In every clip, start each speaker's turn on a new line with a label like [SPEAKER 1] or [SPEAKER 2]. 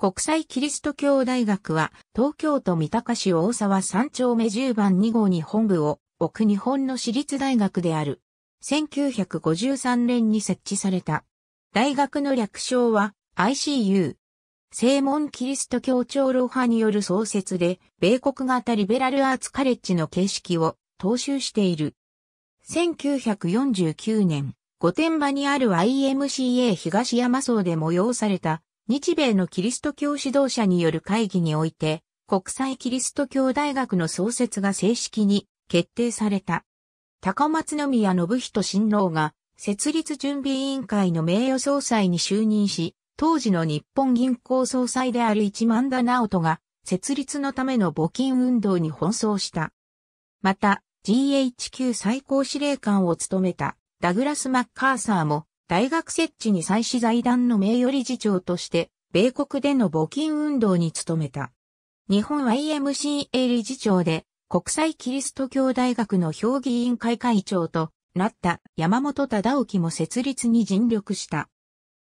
[SPEAKER 1] 国際キリスト教大学は東京都三鷹市大沢3丁目10番2号に本部を置く日本の私立大学である。1953年に設置された。大学の略称は ICU。正門キリスト教長老派による創設で、米国型リベラルアーツカレッジの形式を踏襲している。1949年、御殿場にある IMCA 東山荘で催された日米のキリスト教指導者による会議において、国際キリスト教大学の創設が正式に決定された。高松宮信人新郎が設立準備委員会の名誉総裁に就任し、当時の日本銀行総裁である一万田直人が設立のための募金運動に奔走した。また、GHQ 最高司令官を務めたダグラス・マッカーサーも大学設置に際し財団の名誉理事長として、米国での募金運動に努めた。日本 YMCA 理事長で、国際キリスト教大学の評議員会会長となった山本忠興も設立に尽力した。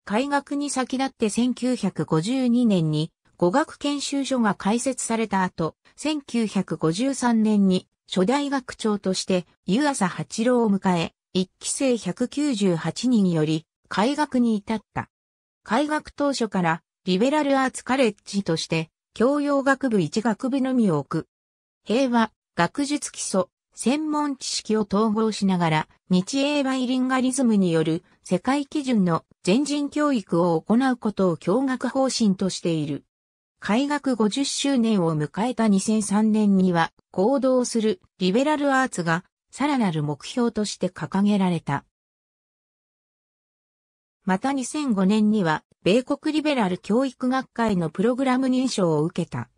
[SPEAKER 1] 開学に先立って1952年に語学研修所が開設された後、1953年に初代学長として湯浅八郎を迎え、一期生198人より、開学に至った。開学当初から、リベラルアーツカレッジとして、教養学部1学部のみを置く。平和、学術基礎、専門知識を統合しながら、日英バイリンガリズムによる世界基準の全人教育を行うことを教学方針としている。開学50周年を迎えた2003年には、行動するリベラルアーツがさらなる目標として掲げられた。また2005年には、米国リベラル教育学会のプログラム認証を受けた。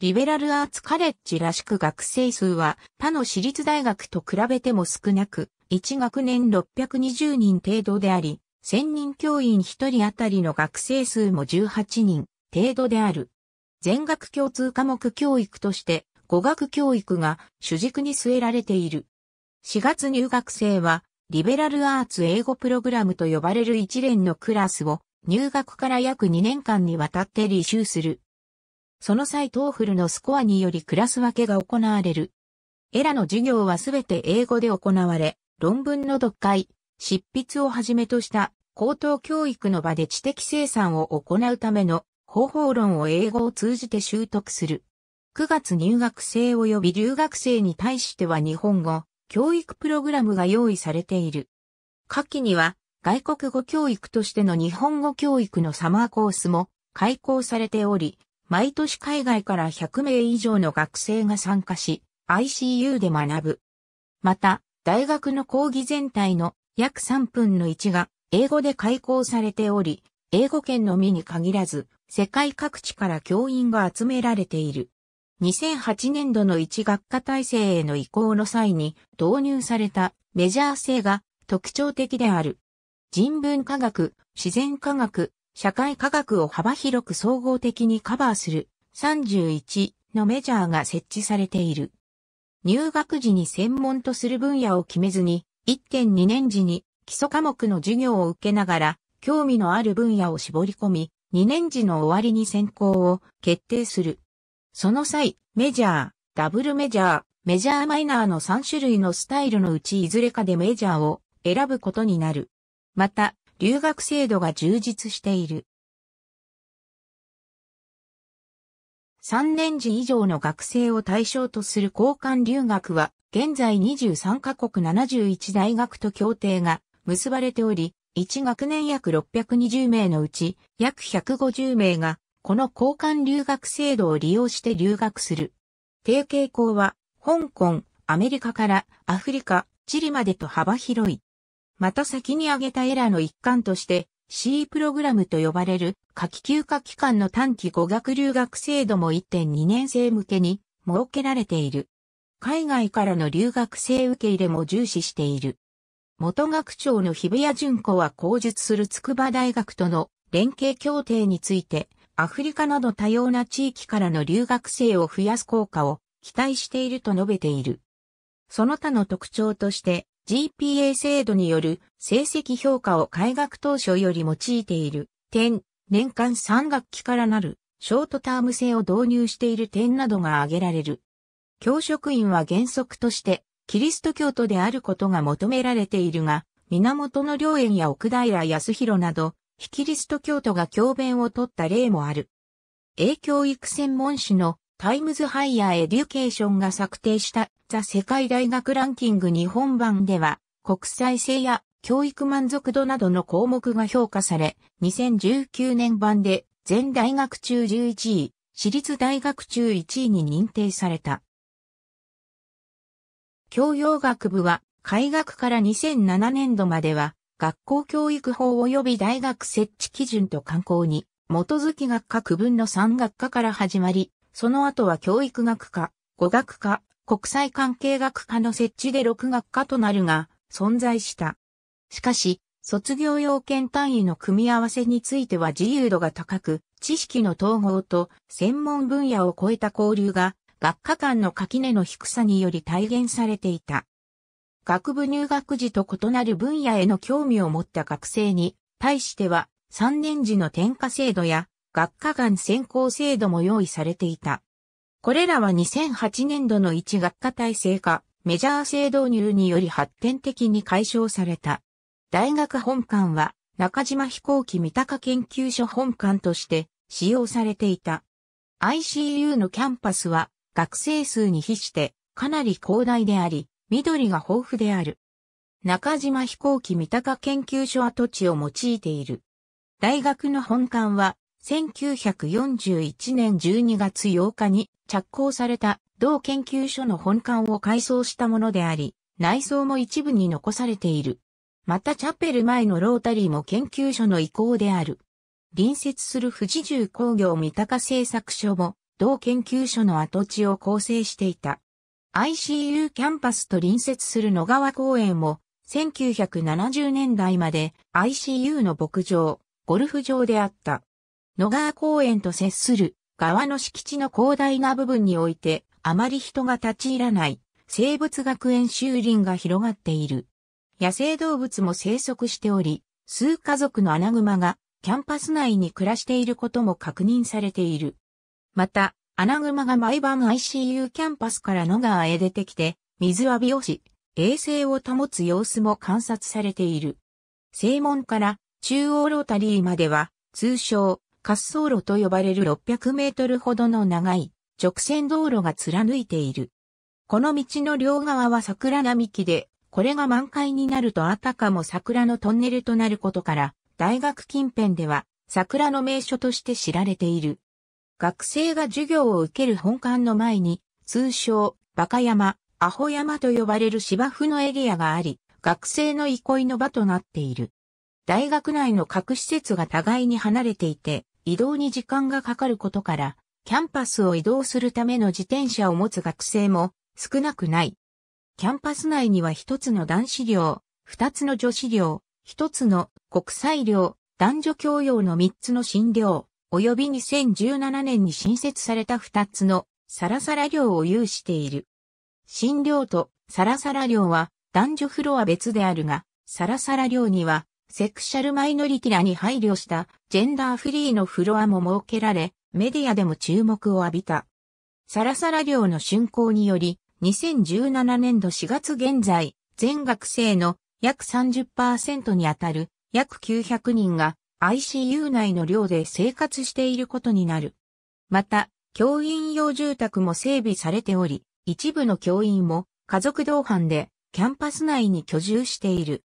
[SPEAKER 1] リベラルアーツカレッジらしく学生数は他の私立大学と比べても少なく、1学年620人程度であり、1000人教員1人あたりの学生数も18人程度である。全学共通科目教育として語学教育が主軸に据えられている。4月入学生は、リベラルアーツ英語プログラムと呼ばれる一連のクラスを、入学から約2年間にわたって履修する。その際トーフルのスコアによりクラス分けが行われる。エラの授業はすべて英語で行われ、論文の読解、執筆をはじめとした高等教育の場で知的生産を行うための方法論を英語を通じて習得する。9月入学生及び留学生に対しては日本語、教育プログラムが用意されている。下記には外国語教育としての日本語教育のサマーコースも開講されており、毎年海外から100名以上の学生が参加し、ICU で学ぶ。また、大学の講義全体の約3分の1が英語で開講されており、英語圏のみに限らず、世界各地から教員が集められている。2008年度の1学科体制への移行の際に導入されたメジャー性が特徴的である。人文科学、自然科学、社会科学を幅広く総合的にカバーする31のメジャーが設置されている。入学時に専門とする分野を決めずに、1.2年時に基礎科目の授業を受けながら、興味のある分野を絞り込み、2年時の終わりに専攻を決定する。その際、メジャー、ダブルメジャー、メジャーマイナーの3種類のスタイルのうちいずれかでメジャーを選ぶことになる。また、留学制度が充実している。3年児以上の学生を対象とする交換留学は、現在23カ国71大学と協定が結ばれており、1学年約620名のうち約150名がこの交換留学制度を利用して留学する。提携校は、香港、アメリカからアフリカ、チリまでと幅広い。また先に挙げたエラの一環として、C プログラムと呼ばれる夏季休暇期間の短期語学留学制度も1.2年生向けに設けられている。海外からの留学生受け入れも重視している。元学長の日比谷淳子は講述する筑波大学との連携協定について、アフリカなど多様な地域からの留学生を増やす効果を期待していると述べている。その他の特徴として GPA 制度による成績評価を開学当初より用いている点、年間3学期からなるショートターム制を導入している点などが挙げられる。教職員は原則としてキリスト教徒であることが求められているが、源の良縁や奥平康弘など、非キリスト教徒が教鞭を取った例もある。英教育専門誌のタイムズハイヤーエデュケーションが策定したザ世界大学ランキング日本版では国際性や教育満足度などの項目が評価され、2019年版で全大学中11位、私立大学中1位に認定された。教養学部は開学から2007年度までは学校教育法及び大学設置基準と観光に、基づき学科区分の3学科から始まり、その後は教育学科、語学科、国際関係学科の設置で6学科となるが、存在した。しかし、卒業要件単位の組み合わせについては自由度が高く、知識の統合と専門分野を超えた交流が、学科間の垣根の低さにより体現されていた。学部入学時と異なる分野への興味を持った学生に対しては3年時の転科制度や学科間専攻制度も用意されていた。これらは2008年度の1学科体制化、メジャー制導入により発展的に解消された。大学本館は中島飛行機三鷹研究所本館として使用されていた。ICU のキャンパスは学生数に比してかなり広大であり、緑が豊富である。中島飛行機三鷹研究所跡地を用いている。大学の本館は、1941年12月8日に着工された同研究所の本館を改装したものであり、内装も一部に残されている。またチャペル前のロータリーも研究所の意向である。隣接する富士重工業三鷹製作所も同研究所の跡地を構成していた。ICU キャンパスと隣接する野川公園も、1970年代まで ICU の牧場、ゴルフ場であった。野川公園と接する側の敷地の広大な部分において、あまり人が立ち入らない生物学園修林が広がっている。野生動物も生息しており、数家族のアナグマがキャンパス内に暮らしていることも確認されている。また、穴熊が毎晩 ICU キャンパスから野川へ出てきて、水浴びをし、衛生を保つ様子も観察されている。正門から中央ロータリーまでは、通称、滑走路と呼ばれる600メートルほどの長い直線道路が貫いている。この道の両側は桜並木で、これが満開になるとあたかも桜のトンネルとなることから、大学近辺では桜の名所として知られている。学生が授業を受ける本館の前に、通称、バカ山、アホ山と呼ばれる芝生のエリアがあり、学生の憩いの場となっている。大学内の各施設が互いに離れていて、移動に時間がかかることから、キャンパスを移動するための自転車を持つ学生も少なくない。キャンパス内には一つの男子寮、二つの女子寮、一つの国際寮、男女共用の三つの診療、及び2017年に新設された2つのサラサラ寮を有している。新寮とサラサラ寮は男女フロア別であるが、サラサラ寮にはセクシャルマイノリティラに配慮したジェンダーフリーのフロアも設けられ、メディアでも注目を浴びた。サラサラ寮の竣工により、2017年度4月現在、全学生の約30%にあたる約900人が ICU 内の寮で生活していることになる。また、教員用住宅も整備されており、一部の教員も家族同伴でキャンパス内に居住している。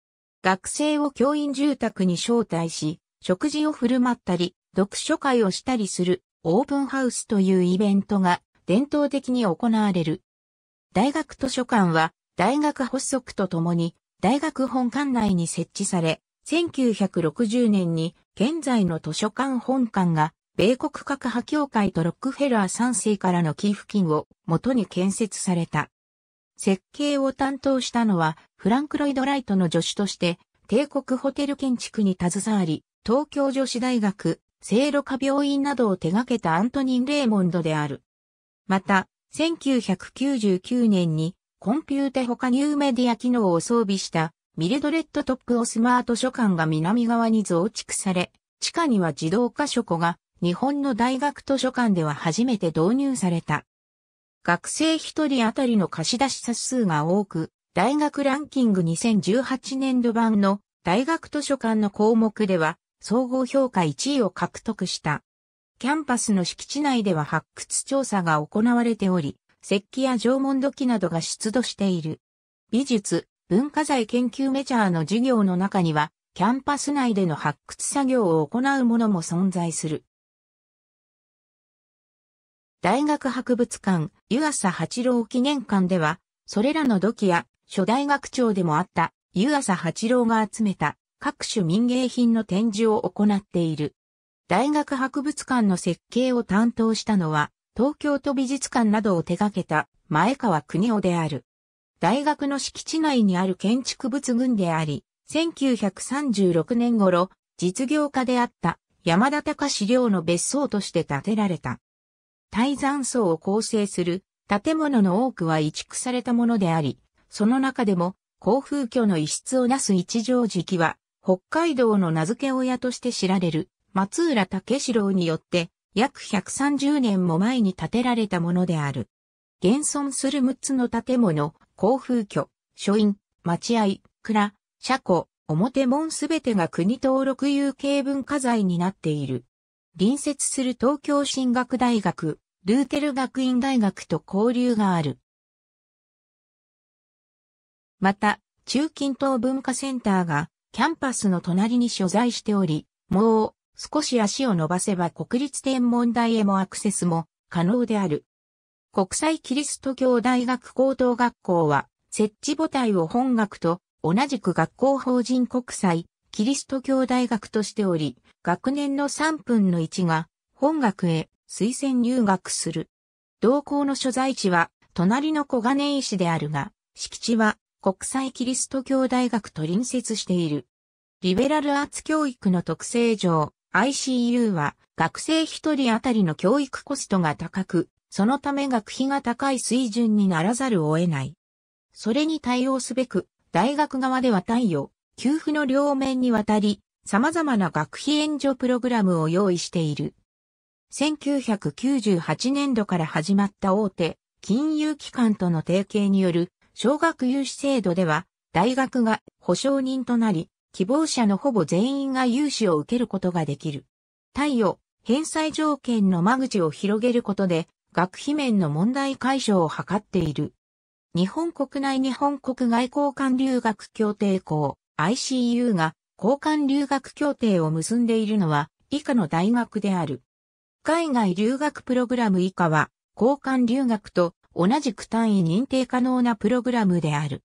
[SPEAKER 1] 学生を教員住宅に招待し、食事を振る舞ったり、読書会をしたりするオープンハウスというイベントが伝統的に行われる。大学図書館は大学発足とともに大学本館内に設置され、1960年に現在の図書館本館が米国核派協会とロックフェラー3世からの寄付金を元に建設された。設計を担当したのはフランク・ロイド・ライトの助手として帝国ホテル建築に携わり、東京女子大学、聖路科病院などを手掛けたアントニン・レーモンドである。また、1999年にコンピューテ他ニューメディア機能を装備したミレドレッドトップオスマート書館が南側に増築され、地下には自動化書庫が日本の大学図書館では初めて導入された。学生一人当たりの貸し出し冊数が多く、大学ランキング2018年度版の大学図書館の項目では総合評価1位を獲得した。キャンパスの敷地内では発掘調査が行われており、石器や縄文土器などが出土している。美術、文化財研究メジャーの授業の中には、キャンパス内での発掘作業を行うものも存在する。大学博物館、湯浅八郎記念館では、それらの土器や初代学長でもあった湯浅八郎が集めた各種民芸品の展示を行っている。大学博物館の設計を担当したのは、東京都美術館などを手掛けた前川邦夫である。大学の敷地内にある建築物群であり、1936年頃、実業家であった山田隆料の別荘として建てられた。大山層を構成する建物の多くは移築されたものであり、その中でも、高風居の一室をなす一条期は、北海道の名付け親として知られる松浦武四郎によって約130年も前に建てられたものである。現存する6つの建物、航空居、書院、待合、蔵、車庫、表門すべてが国登録有形文化財になっている。隣接する東京進学大学、ルーテル学院大学と交流がある。また、中近東文化センターがキャンパスの隣に所在しており、もう少し足を伸ばせば国立天文台へもアクセスも可能である。国際キリスト教大学高等学校は、設置母体を本学と同じく学校法人国際キリスト教大学としており、学年の3分の1が本学へ推薦入学する。同校の所在地は隣の小金井市であるが、敷地は国際キリスト教大学と隣接している。リベラルアーツ教育の特性上、ICU は学生一人当たりの教育コストが高く、そのため学費が高い水準にならざるを得ない。それに対応すべく、大学側では太陽給付の両面にわたり、様々な学費援助プログラムを用意している。1998年度から始まった大手、金融機関との提携による、小学融資制度では、大学が保証人となり、希望者のほぼ全員が融資を受けることができる。太陽返済条件の間口を広げることで、学費面の問題解消を図っている。日本国内日本国外交換留学協定校 ICU が交換留学協定を結んでいるのは以下の大学である。海外留学プログラム以下は交換留学と同じく単位認定可能なプログラムである。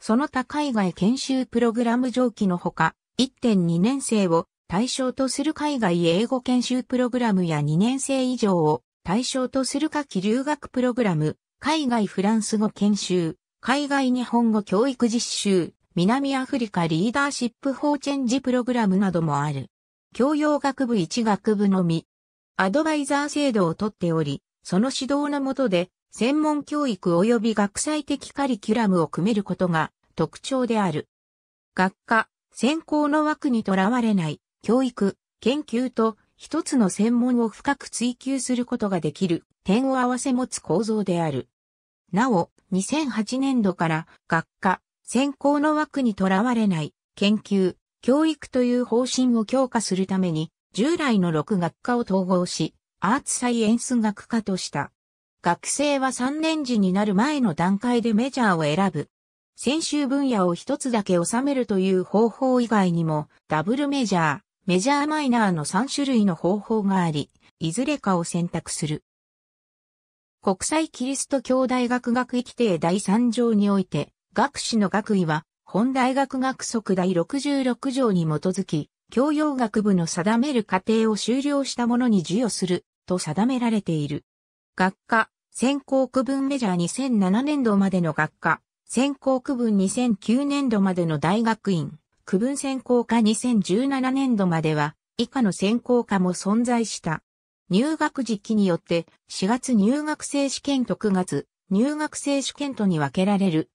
[SPEAKER 1] その他海外研修プログラム上記のほか、1.2年生を対象とする海外英語研修プログラムや2年生以上を対象とする夏季留学プログラム、海外フランス語研修、海外日本語教育実習、南アフリカリーダーシップ法チェンジプログラムなどもある。教養学部1学部のみ、アドバイザー制度をとっており、その指導のもとで、専門教育及び学際的カリキュラムを組めることが特徴である。学科、専攻の枠にとらわれない、教育、研究と一つの専門を深く追求することができる点を合わせ持つ構造である。なお、2008年度から学科、専攻の枠にとらわれない研究、教育という方針を強化するために、従来の6学科を統合し、アーツサイエンス学科とした。学生は3年時になる前の段階でメジャーを選ぶ。先週分野を一つだけ収めるという方法以外にも、ダブルメジャー、メジャーマイナーの3種類の方法があり、いずれかを選択する。国際キリスト教大学学位規定第3条において、学士の学位は、本大学学則第66条に基づき、教養学部の定める過程を修了した者に授与する、と定められている。学科、専攻区分メジャー2007年度までの学科、専攻区分2009年度までの大学院。区分専攻科2017年度までは、以下の専攻科も存在した。入学時期によって、4月入学生試験と9月入学生試験とに分けられる。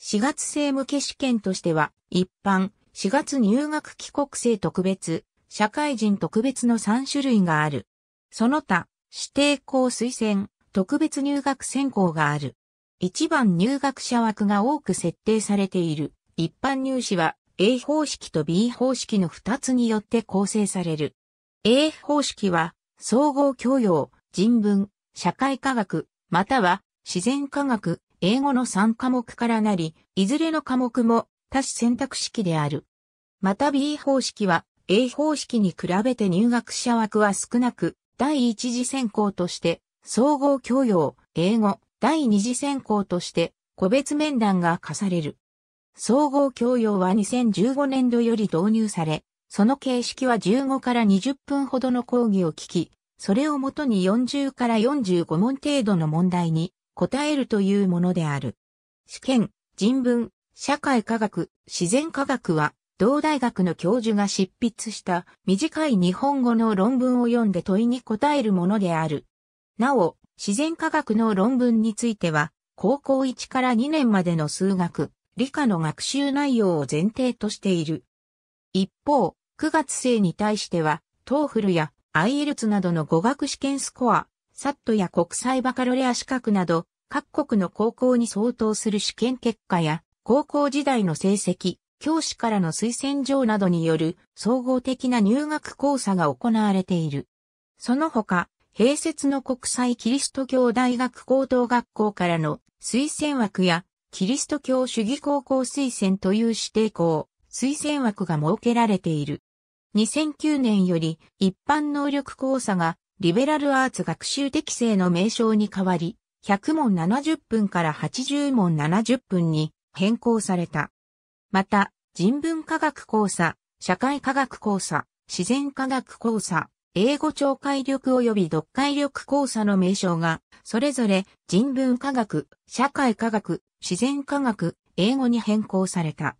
[SPEAKER 1] 4月生向け試験としては、一般、4月入学帰国生特別、社会人特別の3種類がある。その他、指定校推薦、特別入学選考がある。一番入学者枠が多く設定されている。一般入試は A 方式と B 方式の2つによって構成される。A 方式は、総合教養、人文、社会科学、または自然科学、英語の3科目からなり、いずれの科目も多種選択式である。また B 方式は、A 方式に比べて入学者枠は少なく、第一次選考として、総合教養、英語、第二次選考として、個別面談が課される。総合教養は2015年度より導入され、その形式は15から20分ほどの講義を聞き、それをもとに40から45問程度の問題に答えるというものである。試験、人文、社会科学、自然科学は、同大学の教授が執筆した短い日本語の論文を読んで問いに答えるものである。なお、自然科学の論文については、高校1から2年までの数学、理科の学習内容を前提としている。一方、9月生に対しては、トーフルや IELTS などの語学試験スコア、サットや国際バカロレア資格など、各国の高校に相当する試験結果や、高校時代の成績、教師からの推薦状などによる総合的な入学講座が行われている。その他、併設の国際キリスト教大学高等学校からの推薦枠やキリスト教主義高校推薦という指定校、推薦枠が設けられている。2009年より一般能力講座がリベラルアーツ学習適正の名称に変わり、100問70分から80問70分に変更された。また、人文科学講座、社会科学講座、自然科学講座、英語聴解力及び読解力交差の名称が、それぞれ人文科学、社会科学、自然科学、英語に変更された。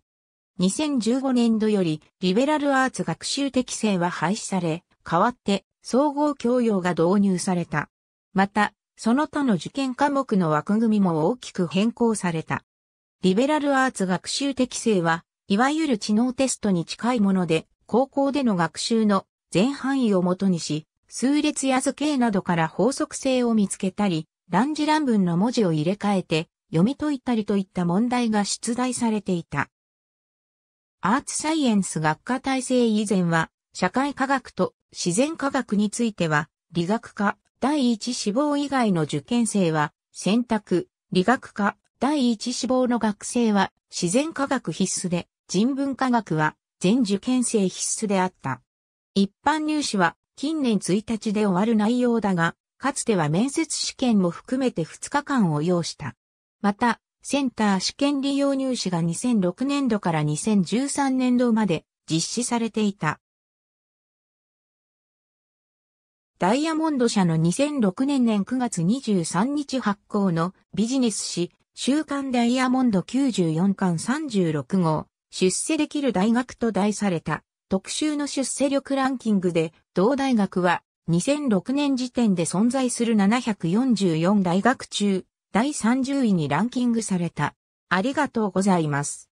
[SPEAKER 1] 2015年度より、リベラルアーツ学習適性は廃止され、代わって、総合教養が導入された。また、その他の受験科目の枠組みも大きく変更された。リベラルアーツ学習適性は、いわゆる知能テストに近いもので、高校での学習の全範囲をもとにし、数列や図形などから法則性を見つけたり、乱字乱文の文字を入れ替えて読み解いたりといった問題が出題されていた。アーツサイエンス学科体制以前は、社会科学と自然科学については、理学科第一志望以外の受験生は、選択、理学科第一志望の学生は自然科学必須で、人文科学は全受験生必須であった。一般入試は近年1日で終わる内容だが、かつては面接試験も含めて2日間を要した。また、センター試験利用入試が2006年度から2013年度まで実施されていた。ダイヤモンド社の2006年年9月23日発行のビジネス誌週刊ダイヤモンド94巻36号出世できる大学と題された特集の出世力ランキングで、同大学は2006年時点で存在する744大学中、第30位にランキングされた。ありがとうございます。